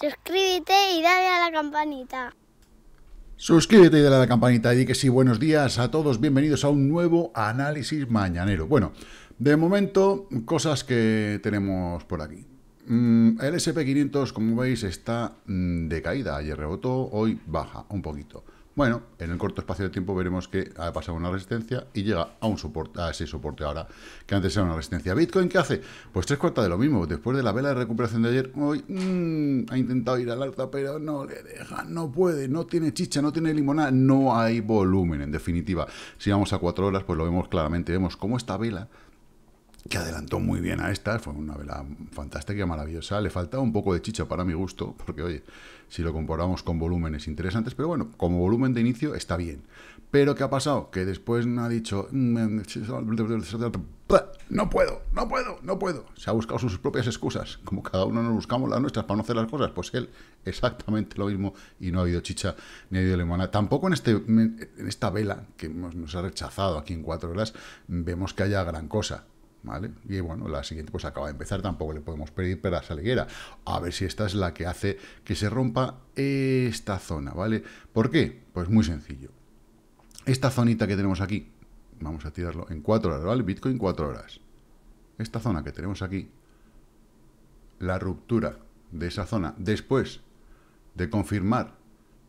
Suscríbete y dale a la campanita. Suscríbete y dale a la campanita y que sí, buenos días a todos, bienvenidos a un nuevo análisis mañanero. Bueno, de momento, cosas que tenemos por aquí. Mm, el SP500, como veis, está mm, de caída. Ayer rebotó, hoy baja un poquito. Bueno, en el corto espacio de tiempo veremos que ha pasado una resistencia y llega a un soporte, a ese soporte ahora, que antes era una resistencia. ¿Bitcoin qué hace? Pues tres cuartas de lo mismo. Después de la vela de recuperación de ayer, hoy mm, ha intentado ir al alza, pero no le deja, no puede, no tiene chicha, no tiene limonada, no hay volumen, en definitiva. Si vamos a cuatro horas, pues lo vemos claramente. Vemos cómo esta vela que adelantó muy bien a esta, fue una vela fantástica, maravillosa, le faltaba un poco de chicha para mi gusto, porque oye, si lo comparamos con volúmenes interesantes, pero bueno, como volumen de inicio está bien. Pero ¿qué ha pasado? Que después no ha dicho, mm, no puedo, no puedo, no puedo. Se ha buscado sus propias excusas, como cada uno nos buscamos las nuestras para no hacer las cosas, pues él exactamente lo mismo y no ha habido chicha ni ha habido limonada... Tampoco en, este, en esta vela que nos ha rechazado aquí en cuatro horas vemos que haya gran cosa ¿vale? Y bueno, la siguiente pues acaba de empezar, tampoco le podemos pedir peras a la A ver si esta es la que hace que se rompa esta zona, ¿vale? ¿Por qué? Pues muy sencillo. Esta zonita que tenemos aquí, vamos a tirarlo en 4 horas, ¿vale? Bitcoin 4 horas. Esta zona que tenemos aquí, la ruptura de esa zona, después de confirmar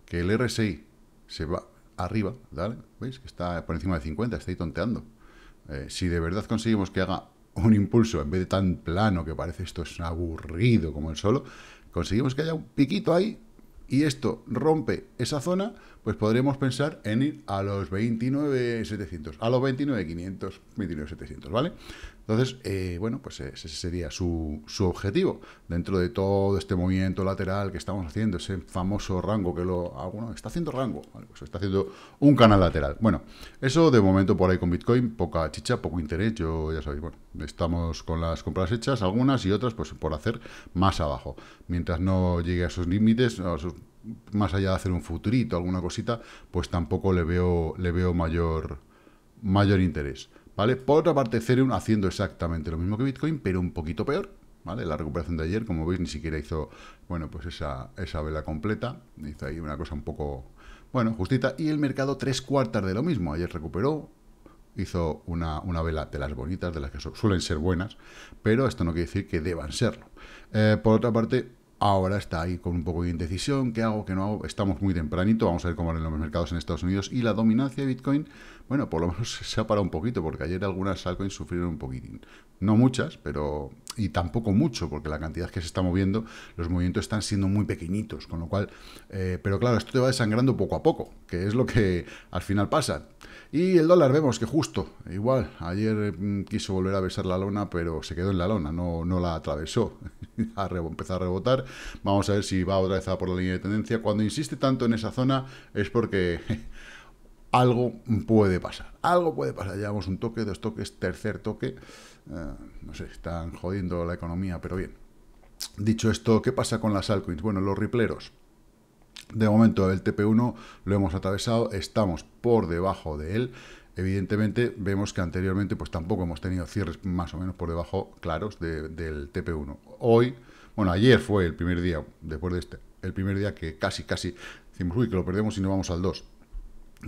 que el RSI se va arriba, ¿vale? ¿Veis? Que está por encima de 50, está ahí tonteando. Eh, si de verdad conseguimos que haga un impulso, en vez de tan plano que parece esto es aburrido como el solo, conseguimos que haya un piquito ahí y esto rompe esa zona pues podremos pensar en ir a los 29.700, a los 29.500, 29.700, ¿vale? Entonces, eh, bueno, pues ese sería su, su, objetivo dentro de todo este movimiento lateral que estamos haciendo, ese famoso rango que lo está haciendo rango, pues está haciendo un canal lateral. Bueno, eso de momento por ahí con Bitcoin, poca chicha, poco interés, yo ya sabéis, bueno, estamos con las compras hechas, algunas y otras pues por hacer más abajo. Mientras no llegue a esos límites, a esos más allá de hacer un futurito, alguna cosita, pues tampoco le veo, le veo mayor, mayor interés. ¿Vale? Por otra parte, Ethereum haciendo exactamente lo mismo que Bitcoin, pero un poquito peor. ¿Vale? La recuperación de ayer, como veis, ni siquiera hizo, bueno, pues esa, esa vela completa. Hizo ahí una cosa un poco, bueno, justita. Y el mercado tres cuartas de lo mismo. Ayer recuperó, hizo una, vela de las bonitas, de las que suelen ser buenas, pero esto no quiere decir que deban serlo. Eh, por otra parte, Ahora está ahí con un poco de indecisión, ¿qué hago, qué no hago? Estamos muy tempranito, vamos a ver cómo van los mercados en Estados Unidos y la dominancia de Bitcoin, bueno, por lo menos se ha parado un poquito, porque ayer algunas altcoins sufrieron un poquitín. No muchas, pero y tampoco mucho, porque la cantidad que se está moviendo, los movimientos están siendo muy pequeñitos, con lo cual, eh, pero claro, esto te va desangrando poco a poco, que es lo que al final pasa. Y el dólar vemos que justo, igual, ayer mm, quiso volver a besar la lona, pero se quedó en la lona, no, no la atravesó, empezó a rebotar, vamos a ver si va otra vez por la línea de tendencia, cuando insiste tanto en esa zona es porque algo puede pasar. Algo puede pasar. Llevamos un toque, dos toques, tercer toque. Eh, no sé, están jodiendo la economía, pero bien. Dicho esto, ¿qué pasa con las altcoins? Bueno, los ripleros. De momento el TP1 lo hemos atravesado, estamos por debajo de él. Evidentemente vemos que anteriormente pues tampoco hemos tenido cierres más o menos por debajo claros del TP1. Hoy, bueno, ayer fue el primer día, después de este, el primer día que casi, casi decimos, uy, que lo perdemos y no vamos al 2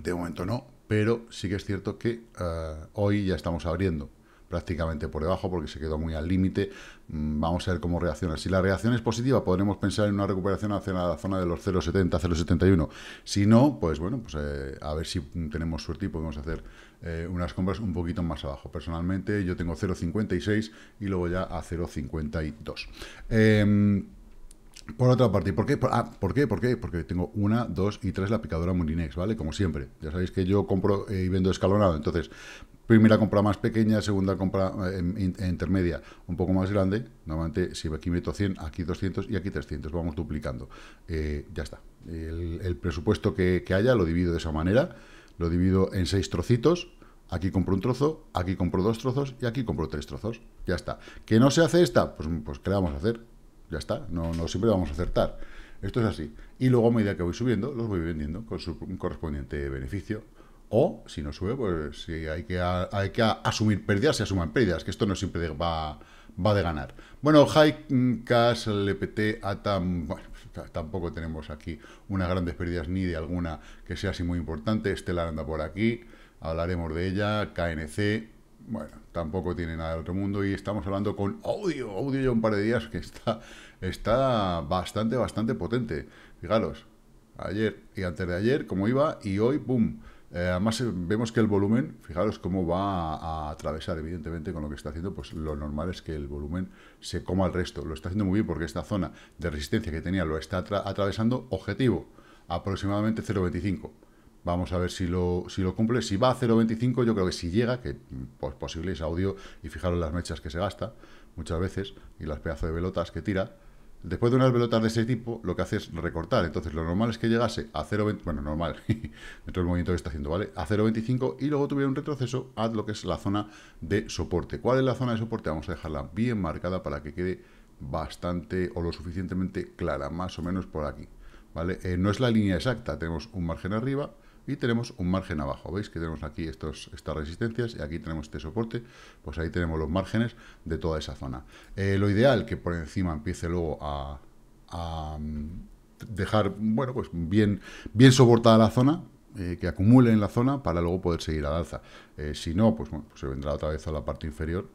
de momento no, pero sí que es cierto que eh, hoy ya estamos abriendo prácticamente por debajo porque se quedó muy al límite. Mm, vamos a ver cómo reacciona. Si la reacción es positiva, podremos pensar en una recuperación hacia la zona de los 0,70, 0,71. Si no, pues bueno, pues eh, a ver si tenemos suerte y podemos hacer eh, unas compras un poquito más abajo. Personalmente yo tengo 0,56 y luego ya a 0,52. Por otra parte, ¿por qué? Ah, por, qué? ¿Por qué? Porque tengo una, dos y tres la picadora Muninex, ¿vale? Como siempre. Ya sabéis que yo compro eh, y vendo escalonado. Entonces, primera compra más pequeña, segunda compra eh, intermedia un poco más grande. Normalmente, si aquí meto 100, aquí 200 y aquí 300. Vamos duplicando. Eh, ya está. El, presupuesto que, haya lo divido de esa manera. Lo divido en seis trocitos. Aquí compro un trozo, aquí compro dos trozos y aquí compro tres trozos. Ya está. ¿Qué no se hace esta? Pues, pues ¿qué vamos a hacer? Ya está, no, no siempre vamos a acertar. Esto es así. Y luego a medida que voy subiendo, los voy vendiendo con su correspondiente beneficio. O, si no sube, pues si hay que, hay que asumir pérdidas, se asuman pérdidas, que esto no siempre va, va de ganar. Bueno, High Cash, mm, LPT, ATAM, bueno, tampoco tenemos aquí unas grandes pérdidas ni de alguna que sea así muy importante. Estela anda por aquí, hablaremos de ella, KNC, bueno, tampoco tiene nada del otro mundo y estamos hablando con audio, audio ya un par de días que está, está bastante, bastante potente. Fijaros, ayer y antes de ayer, cómo iba y hoy, ¡pum! Eh, además eh, vemos que el volumen, fijaros cómo va a, atravesar, evidentemente con lo que está haciendo, pues lo normal es que el volumen se coma el resto. Lo está haciendo muy bien porque esta zona de resistencia que tenía lo está atravesando objetivo, aproximadamente 0,25. Vamos a ver si lo, si lo cumple. Si va a 0.25, yo creo que si llega, que pues posible es audio, y fijaros las mechas que se gasta muchas veces y las pedazos de velotas que tira. Después de unas velotas de ese tipo, lo que hace es recortar. Entonces, lo normal es que llegase a 0.20, bueno, normal, dentro del movimiento que está haciendo, ¿vale? A 0.25 y luego tuviera un retroceso a lo que es la zona de soporte. ¿Cuál es la zona de soporte? Vamos a dejarla bien marcada para que quede bastante o lo suficientemente clara, más o menos por aquí, ¿vale? Eh, no es la línea exacta, tenemos un margen arriba, y tenemos un margen abajo. ¿Veis que tenemos aquí estos, estas resistencias y aquí tenemos este soporte? Pues ahí tenemos los márgenes de toda esa zona. Eh, lo ideal que por encima empiece luego a, mm, dejar, bueno, pues bien, bien soportada la zona, eh, que acumule en la zona para luego poder seguir al alza. Eh, si no, pues, bueno, pues se vendrá otra vez a la parte inferior.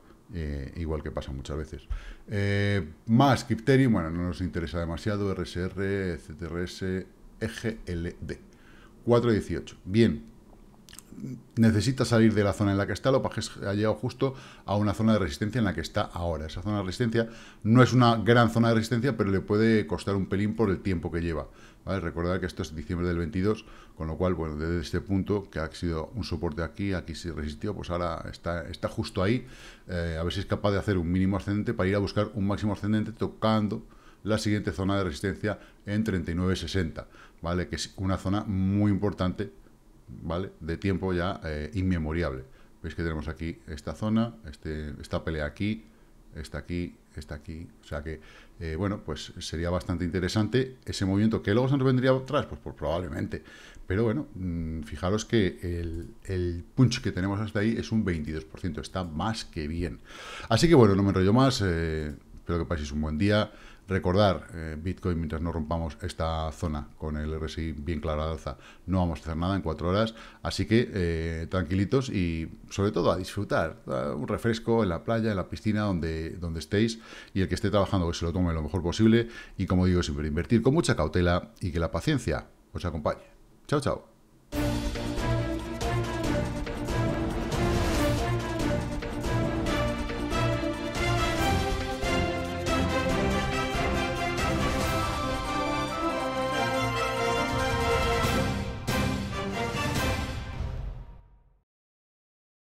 igual que pasa muchas veces. más Kipterium, bueno, no nos interesa demasiado, RSR, CTRS, EGLD. 4.18. Bien, necesita salir de la zona en la que está, lo que ha llegado justo a una zona de resistencia en la que está ahora. Esa zona de resistencia no es una gran zona de resistencia, pero le puede costar un pelín por el tiempo que lleva. ¿vale? recordar que esto es diciembre del 22, con lo cual, bueno, pues, desde este punto, que ha sido un soporte aquí, aquí se resistió, pues ahora está, está justo ahí. Eh, a ver si es capaz de hacer un mínimo ascendente para ir a buscar un máximo ascendente tocando la siguiente zona de resistencia en 39.60, ¿vale? Que es una zona muy importante, ¿vale? De tiempo ya eh, inmemoriable. Veis que tenemos aquí esta zona, este, esta pelea aquí, esta aquí, esta aquí. O sea que, eh, bueno, pues sería bastante interesante ese movimiento. ¿Que luego se nos vendría atrás? Pues, pues probablemente. Pero bueno, mm, fijaros que el, punch que tenemos hasta ahí es un 22%. Está más que bien. Así que bueno, no me enrollo más. Eh, Espero que paséis un buen día. Recordar, eh, Bitcoin, mientras no rompamos esta zona con el RSI bien claro al alza, no vamos a hacer nada en cuatro horas. Así que eh, tranquilitos y sobre todo a disfrutar. un refresco en la playa, en la piscina, donde, donde estéis. Y el que esté trabajando que se lo tome lo mejor posible. Y como digo siempre, invertir con mucha cautela y que la paciencia os acompañe. Chao, chao.